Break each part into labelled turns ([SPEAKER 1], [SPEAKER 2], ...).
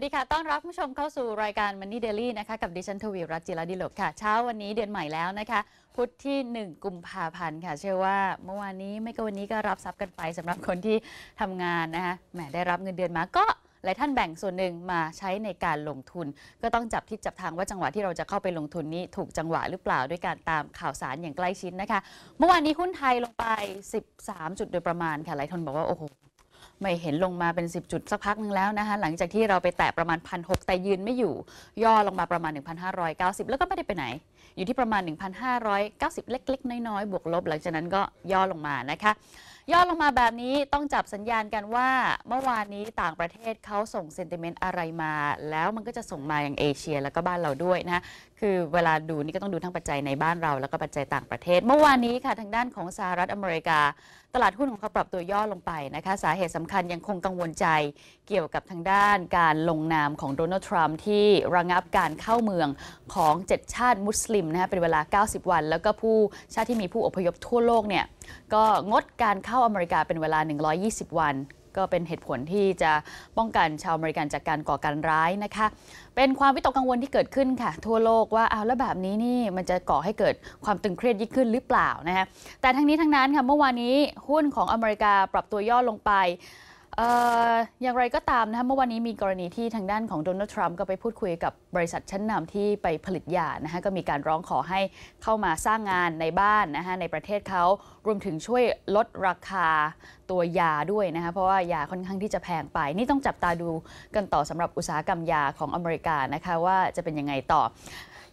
[SPEAKER 1] วัสดีค่ะ ต้อนรับผู้ชมเข้าสู่รายการ Money Daily นะคะ กับดิฉันทวีรัตจิรดิโลกค่ะ เช้าวันนี้เดือนใหม่แล้วนะคะ พุธที่ 1 กุมภาพันธ์ค่ะ เชื่อว่าเมื่อวานนี้ไม่ก็วันนี้ก็รับทรัพย์กันไปสำหรับคนที่ทำงานนะคะ แหมได้รับเงินเดือนมาก็หลายท่านแบ่งส่วนหนึ่งมาใช้ในการลงทุน ก็ต้องจับทิศจับทางว่าจังหวะที่เราจะเข้าไปลงทุนนี้ถูกจังหวะหรือเปล่าด้วยการตามข่าวสารอย่างใกล้ชิดนนะคะ เมื่อวานนี้หุ้นไทยลงไป 13 จุดโดยประมาณค่ะ หลายคนบอกว่าโอ้โหไม่เห็นลงมาเป็น 10 จุดสักพักนึงแล้วนะคะหลังจากที่เราไปแตะประมาณ1น0กแต่ยืนไม่อยู่ ย่อลงมาประมาณ 1,590 แล้วก็ไม่ได้ไปไหน อยู่ที่ประมาณ 1,590 เล็กๆ น้อย ๆ บวกลบ หลังจากนั้นก็ย่อลงมานะคะย่อลงมาแบบนี้ต้องจับสัญญาณกันว่า เมื่อวานนี้ต่างประเทศเขาส่งเซนติเมนต์อะไรมา แล้วมันก็จะส่งมาอย่างเอเชีย แล้วก็บ้านเราด้วยนะคือเวลาดูนี่ก็ต้องดูทั้งปัจจัยในบ้านเรา แล้วก็ปัจจัยต่างประเทศ เมื่อวานนี้ค่ะทางด้านของสหรัฐอเมริกา ตลาดหุ้นของเขาปรับตัวย่อลงไปนะคะสาเหตุสำคัญยังคงกังวลใจเกี่ยวกับทางด้านการลงนามของโดนัลด์ทรัมป์ที่ระงับการเข้าเมืองของ7ชาติมุสลิมนะคะเป็นเวลา 90 วัน แล้วก็ผู้ชาติที่มีผู้อพยพทั่วโลกเนี่ยก็งดการเข้าอเมริกาเป็นเวลา 120 วัน ก็เป็นเหตุผลที่จะป้องกันชาวอเมริกันจากการก่อการร้ายนะคะ เป็นความวิตกกังวลที่เกิดขึ้นค่ะ ทั่วโลกว่าเอาแล้วแบบนี้นี่มันจะก่อให้เกิดความตึงเครียดยิ่งขึ้นหรือเปล่านะคะแต่ทั้งนี้ทั้งนั้นค่ะเมื่อวานนี้หุ้นของอเมริกาปรับตัวย่อลงไปอย่างไรก็ตามนะคะเมื่อวานนี้มีกรณีที่ทางด้านของโดนัลด์ทรัมป์ก็ไปพูดคุยกับบริษัทชั้นนำที่ไปผลิตยานะคะก็มีการร้องขอให้เข้ามาสร้างงานในบ้านนะคะในประเทศเขารวมถึงช่วยลดราคาตัวยาด้วยนะคะเพราะว่ายาค่อนข้างที่จะแพงไป นี่ต้องจับตาดูกันต่อสำหรับอุตสาหกรรมยาของอเมริกานะคะว่าจะเป็นยังไงต่อ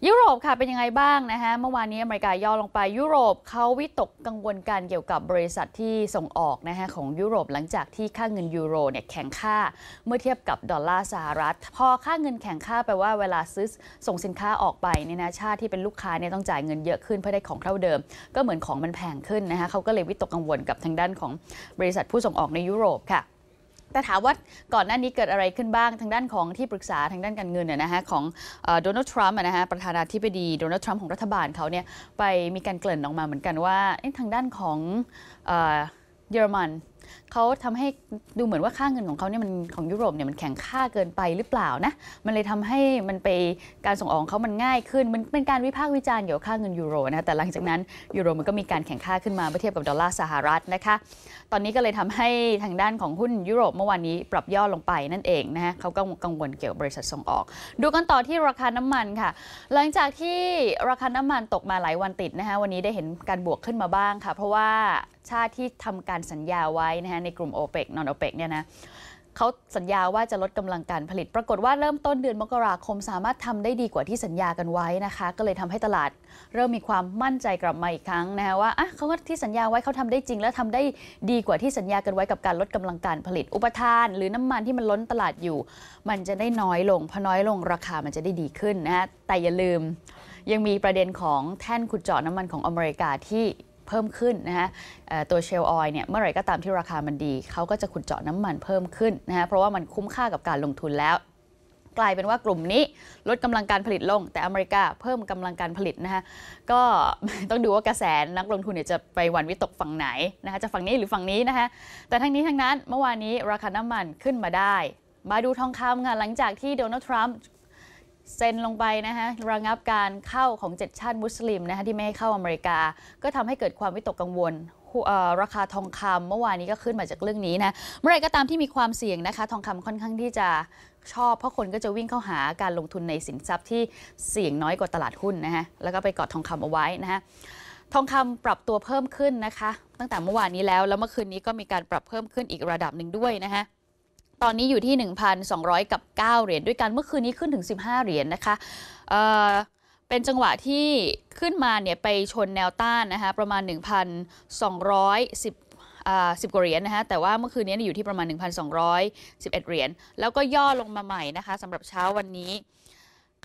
[SPEAKER 1] ยุโรปค่ะ เป็นยังไงบ้างนะฮะ เมื่อวานนี้อเมริกาย่อลงไปยุโรปเขาวิตกกังวลกันเกี่ยวกับบริษัทที่ส่งออกนะฮะของยุโรปหลังจากที่ค่าเงินยูโรเนี่ยแข็งค่า เมื่อเทียบกับดอลลาร์สหรัฐพอค่าเงินแข็งค่าแปลว่าเวลาซื้อส่งสินค้าออกไปเนี่ยนะชาติที่เป็นลูกค้าเนี่ยต้องจ่ายเงินเยอะขึ้นเพื่อได้ของเท่าเดิม ก็เหมือนของมันแพงขึ้นนะฮะเขาก็เลยวิตกกังวลกับทางด้านของบริษัทผู้ส่งออกในยุโรปค่ะแต่ถามว่าก่อนหน้านี้เกิดอะไรขึ้นบ้างทางด้านของที่ปรึกษาทางด้านการเงินเนะฮะของโดนัลด์ทรัมป์นะฮะประธานาธิบดีโดนัลด์ทรัมป์ของรัฐบาลเขาเนี่ยไปมีการเกริ่นออกมาเหมือนกันว่าทางด้านของเยอรมันเขาทำให้ดูเหมือนว่าค่าเงินของเขาเนี่ยมันของยุโรปเนี่ยมันแข็งค่าเกินไปหรือเปล่านะมันเลยทำให้มันไปการส่งออกของเขามันง่ายขึ้น มันเป็นการวิพากษ์วิจารณ์เกี่ยวกับค่าเงินยูโรนะแต่หลังจากนั้นยูโรมันก็มีการแข่งค่าขึ้นมาเมื่อเทียบกับดอลลาร์สหรัฐนะคะ ตอนนี้ก็เลยทำให้ทางด้านของหุ้นยุโรปเมื่อวานนี้ปรับย่อลงไปนั่นเองนะฮะเขาก็กังวลเกี่ยวกับบริษัทส่งออกดูกันต่อที่ราคาน้ำมันค่ะ หลังจากที่ราคาน้ำมันตกมาหลายวันติดนะคะวันนี้ได้เห็นการบวกขึ้นมาบ้างค่ะ เพราะว่าชาติที่ทำการสัญญาไว้นะฮะในกลุ่ม o p e ปนอนโอเปกเนี่ยนะเขาสัญญาว่าจะลดกำลังการผลิตปรากฏว่าเริ่มต้นเดือนมกราคมสามารถทำได้ดีกว่าที่สัญญากันไว้นะคะก็เลยทำให้ตลาด เริ่มมีความมั่นใจกลับมาอีกครั้งนะคะว่าอ่ะเขาที่สัญญาไว้เขาทำได้จริง และทาได้ดีกว่าที่สัญญากันไว้กับการลดกำลังการผลิตอุปทาน หรือน้ำมันที่มันล้นตลาดอยู่ มันจะได้น้อยลงพอน้อยลงราคามันจะได้ดีขึ้นนะแต่อย่าลืม ยังมีประเด็นของแท่นขุดเจาะน้ำมันของอเมริกาที่เพิ่มขึ้นนะฮะตัวเชลล์ออยเนี่ยเมื่อไหร่ก็ตามที่ราคามันดีเขาก็จะขุดเจาะน้ำมันเพิ่มขึ้นนะฮะเพราะว่ามันคุ้มค่ากับการลงทุนแล้ว กลายเป็นว่ากลุ่มนี้ลดกำลังการผลิตลง แต่อเมริกาเพิ่มกำลังการผลิตนะคะก็ต้องดูว่ากระแสนักลงทุนเนี่ยจะไปวันวิตกฝั่งไหนนะคะจะฝั่งนี้หรือฝั่งนี้นะคะแต่ทั้งนี้ทั้งนั้นเมื่อวานนี้ราคาน้ำมันขึ้นมาได้ มาดูทองคำค่ะหลังจากที่โดนัลด์ทรัมป์เซ็นลงไปนะคะระงับการเข้าของ7ชาติมุสลิมนะคะที่ไม่ให้เข้าอเมริกาก็ทำให้เกิดความวิตกกังวลราคาทองคำเมื่อวานนี้ก็ขึ้นมาจากเรื่องนี้นะเมื่อไรก็ตามที่มีความเสี่ยงนะคะทองคำค่อนข้างที่จะชอบ เพราะคนก็จะวิ่งเข้าหาการลงทุนในสินทรัพย์ที่เสี่ยงน้อยกว่าตลาดหุ้นนะคะแล้วก็ไปกอดทองคำเอาไว้นะฮะทองคำปรับตัวเพิ่มขึ้นนะคะ ตั้งแต่เมื่อวานนี้แล้ว แล้วเมื่อคืนนี้ก็มีการปรับเพิ่มขึ้นอีกระดับหนึ่งด้วยนะคะตอนนี้อยู่ที่ 1,200กับ9เหรียญด้วยกันเมื่อคืนนี้ขึ้นถึง 15 เหรียญนนะคะเเป็นจังหวะที่ขึ้นมาเนี่ยไปชนแนวต้านนะคะประมาณ 1,210 10กว่าเหรียญนนะคะ แต่ว่าเมื่อคืนนี้อยู่ที่ประมาณ 1,211 เหรียญแล้วก็ย่อลงมาใหม่นะคะสำหรับเช้าวันนี้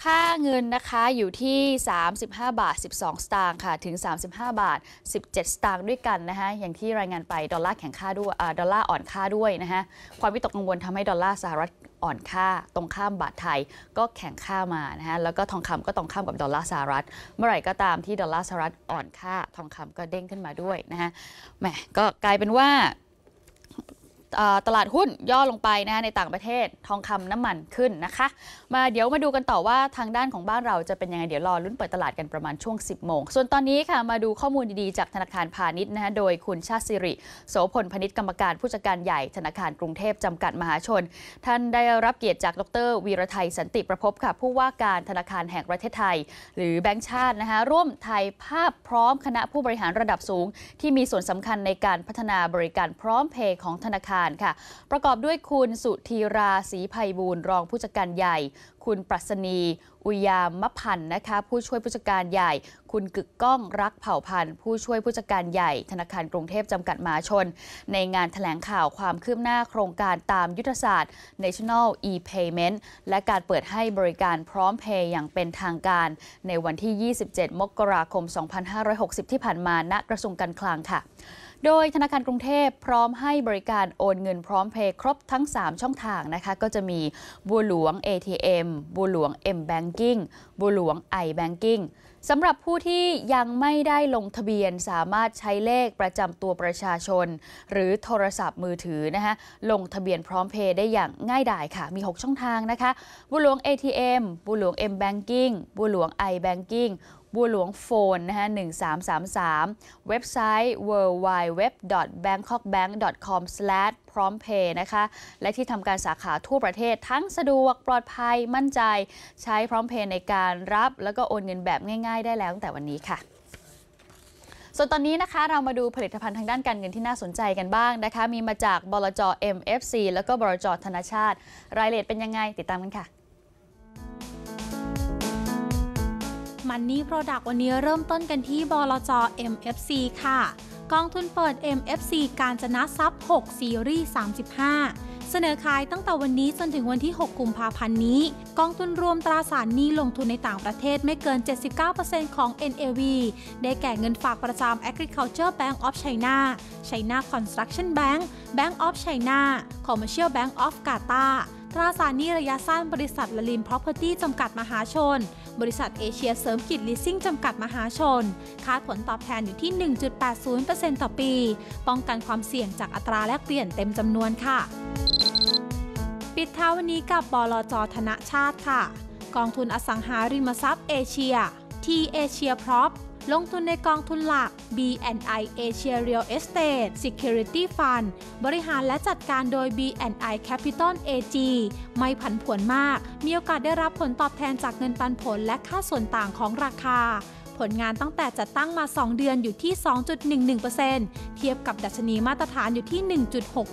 [SPEAKER 1] ค่าเงินนะคะ อยู่ที่ 35 บาท 12สตางค์ค่ะถึง 35 บาท 17สตางค์ด้วยกันนะคะอย่างที่รายงานไปดอลลาร์แข็งค่าด้วยดอลลาร์อ่อนค่าด้วยนะคะความวิตกกังวลทำให้ดอลลาร์สหรัฐอ่อนค่า ตรงข้ามบาทไทยก็แข็งค่ามานะคะแล้วก็ทองคำก็ตรงข้ามกับดอลลาร์สหรัฐ เมื่อไหร่ก็ตามที่ดอลลาร์สหรัฐอ่อนค่า ทองคำก็เด้งขึ้นมาด้วยนะคะแหม ก็กลายเป็นว่าตลาดหุ้นย่อลงไปนะคะในต่างประเทศ ทองคำน้ำมันขึ้นนะคะ มาเดี๋ยวมาดูกันต่อว่าทางด้านของบ้านเราจะเป็นยังไงเดี๋ยวรอลุ้นเปิดตลาดกันประมาณช่วง 10 โมงส่วนตอนนี้ค่ะมาดูข้อมูลดีๆจากธนาคารพาณิชย์นะคะโดยคุณชาติสิริ โสพลพนิชกรรมการผู้จัดการใหญ่ธนาคารกรุงเทพ จำกัดมหาชน ท่านได้รับเกียรติจากดรวีรไทยสันติประพบค่ะ ผู้ว่าการธนาคารแห่งประเทศไทย หรือแบงก์ชาตินะคะร่วมถ่ายภาพพร้อมคณะผู้บริหารระดับสูง ที่มีส่วนสำคัญในการพัฒนาบริการพร้อมเพย์ของธนาคารการค่ะประกอบด้วยคุณ สุธีราศรีภัยบูรณ์รองผู้จัดการใหญ่ คุณปรัชนี อุยามพันธ์นะคะ ผู้ช่วยผู้จัดการใหญ่ คุณกึกก้องรักเผ่าพันธ์ผู้ช่วยผู้จัดการใหญ่ธนาคารกรุงเทพจำกัดมหาชน ในงานถแถลงข่าวความคืบหน้าโครงการตามยุทธศาสตร์ National e-payment และการเปิดให้บริการพร้อมเพย์อย่างเป็นทางการ ในวันที่ 27 มกราคม 2560 ที่ผ่านมาณ กระทรวงการคลังค่ะโดยธนาคารกรุงเทพพร้อมให้บริการโอนเงินพร้อมเพย์ครบทั้ง 3 ช่องทางนะคะก็จะมีบัวหลวง ATM บัวหลวง M Banking บัวหลวง i Banking สำหรับผู้ที่ยังไม่ได้ลงทะเบียนสามารถใช้เลขประจำตัวประชาชน หรือโทรศัพท์มือถือนะคะลงทะเบียนพร้อมเพย์ได้อย่างง่ายดายค่ะ มี 6 ช่องทางนะคะบุหลวง ATM บุหลวง M Banking บุหลวง i Banking บัวหลวงโฟนนะคะ1333 เว็บไซต์ www.bangkokbank.com/ พร้อมเพย์นะคะและที่ทำการสาขาทั่วประเทศ ทั้งสะดวกปลอดภัยมั่นใจใช้พร้อมเพย์ในการรับ แล้วก็โอนเงินแบบง่าย ๆ ได้แล้วตั้งแต่วันนี้ค่ะ ส่วนตอนนี้นะคะเรามาดูผลิตภัณฑ์ทางด้านการเงินที่น่าสนใจกันบ้างนะคะ มีมาจากบลจ MFC แล้วก็บลจธนาชาติ รายละเอียดเป็นยังไงติดตามกันค่ะ
[SPEAKER 2] Money Product วันนี้เริ่มต้นกันที่บลจ MFC ค่ะ กองทุนเปิด MFC การจนะทรัพย์6 ซีรีส์ 35 เสนอขายตั้งแต่วันนี้จนถึงวันที่ 6 กุมภาพันธ์นี้ กองทุนรวมตราสารหนี้ลงทุนในต่างประเทศไม่เกิน 79%ของ NAV ได้แก่เงินฝากประจำ Agriculture Bank of China China Construction Bank Bank of China Commercial Bank of Qatar ตราสารนี้ระยะสั้นบริษัทละลินพร็อพเพอร์ตี้จำกัดมหาชน บริษัทเอเชียเสริมกิจลิสซิ่งจำกัดมหาชนคาดผลตอบแทนอยู่ที่ 1.80%ต่อปี ป้องกันความเสี่ยงจากอัตราแลกเปลี่ยนเต็มจำนวนค่ะ ปิดท้าวันนี้กับบลจ ธนชาติค่ะ กองทุนอสังหาริมทรัพย์เอเชีย ทีเอเชียพร็อพลงทุนในกองทุนหลัก BNI Asia Real Estate Security Fund บริหารและจัดการโดย BNI Capital AG ไม่ผันผวนมาก มีโอกาสได้รับผลตอบแทนจากเงินปันผลและค่าส่วนต่างของราคา ผลงานตั้งแต่จัดตั้งมา 2 เดือนอยู่ที่ 2.11%เทียบกับดัชนีมาตรฐานอยู่ที่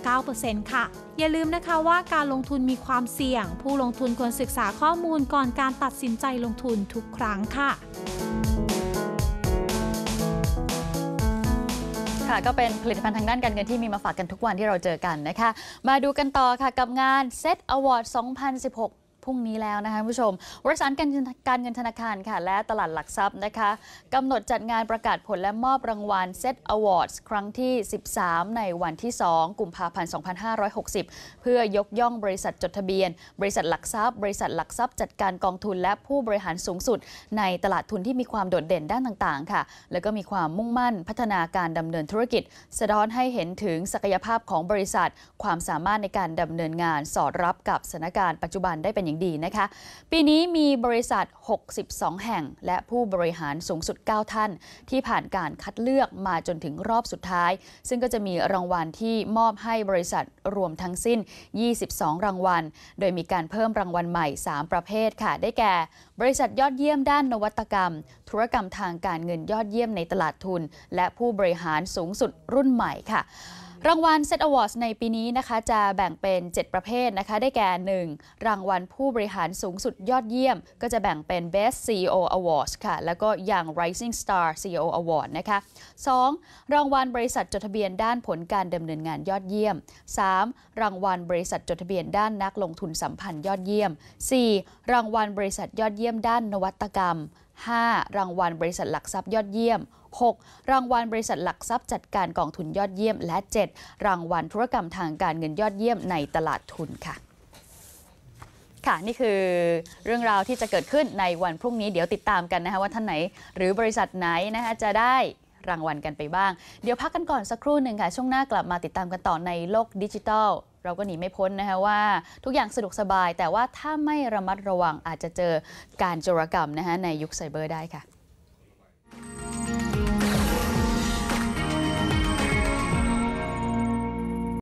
[SPEAKER 2] 1.69%ค่ะ อย่าลืมนะคะว่าการลงทุนมีความเสี่ยง ผู้ลงทุนควรศึกษาข้อมูลก่อนการตัดสินใจลงทุนทุกครั้งค่ะ
[SPEAKER 1] ค่ะก็เป็นผลิตภัณฑ์ทางด้านการเงินที่มีมาฝากกันทุกวันที่เราเจอกันนะคะ มาดูกันต่อค่ะกับงาน Set Award 2016พรุ่งนี้แล้วนะคะผู้ชมริษัาการการเงินธนาคารค่ะและตลาดหลักทรัพย์นะคะกำหนดจัดงานประกาศผลและมอบรางวัลเซตอวอร์ดครั้งที่ 13 ในวันที่ 2 กุมภาพันธ์2560 เพื่อยกย่องบริษัทจดทะเบียนบริษัทหลักทรัพย์ บริษัทหลักทรัพย์จัดการกองทุนและผู้บริหารสูงสุด ในตลาดทุนที่มีความโดดเด่นด้านต่างๆ ค่ะ แล้วก็มีความมุ่งมั่นพัฒนาการดำเนินธุรกิจสะท้อนให้เห็นถึงศักยภาพของบริษัท ความสามารถในการดำเนินงาน สอดรับกับสถานการณ์ปัจจุบันได้เป็นอย่างดีนะคะปีนี้มีบริษัท 62 แห่ง และผู้บริหารสูงสุด 9 ท่าน ที่ผ่านการคัดเลือกมาจนถึงรอบสุดท้าย ซึ่งก็จะมีรางวัลที่มอบให้บริษัทรวมทั้งสิ้น 22 รางวัล โดยมีการเพิ่มรางวัลใหม่ 3 ประเภทค่ะ ได้แก่ บริษัทยอดเยี่ยมด้านนวัตกรรม ธุรกรรมทางการเงินยอดเยี่ยมในตลาดทุน และผู้บริหารสูงสุดรุ่นใหม่ค่ะรางวัล Set Awards ในปีนี้นะคะจะแบ่งเป็น 7 ประเภทนะคะได้แก่ 1. รางวัลผู้บริหารสูงสุดยอดเยี่ยม ก็จะแบ่งเป็น Best CEO Awards ค่ะ แล้วก็ Young Rising Star CEO Award นะคะ 2. รางวัลบริษัทจดทะเบียนด้านผลการดำเนินงานยอดเยี่ยม 3. รางวัลบริษัทจดทะเบียนด้านนักลงทุนสัมพันธ์ยอดเยี่ยม 4. รางวัลบริษัทยอดเยี่ยมด้านนวัตกรรม 5. รางวัลบริษัทหลักทรัพย์ยอดเยี่ยม 6. รางวัลบริษัทหลักทรัพย์จัดการกองทุนยอดเยี่ยม และ 7. รางวัลธุรกรรมทางการเงินยอดเยี่ยมในตลาดทุนค่ะค่ะนี่คือเรื่องราวที่จะเกิดขึ้นในวันพรุ่งนี้เดี๋ยวติดตามกันนะคะว่าท่านไหน หรือบริษัทไหนนะคะจะได้รางวัลกันไปบ้างเดี๋ยวพักกันก่อนสักครู่หนึ่งค่ะช่วงหน้ากลับมาติดตามกันต่อในโลกดิจิทัลเราก็หนีไม่พ้นนะคะว่าทุกอย่างสะดวกสบาย แต่ว่าถ้าไม่ระมัดระวังอาจจะเจอการโจรกรรมนะคะในยุคไซเบอร์ได้ค่ะ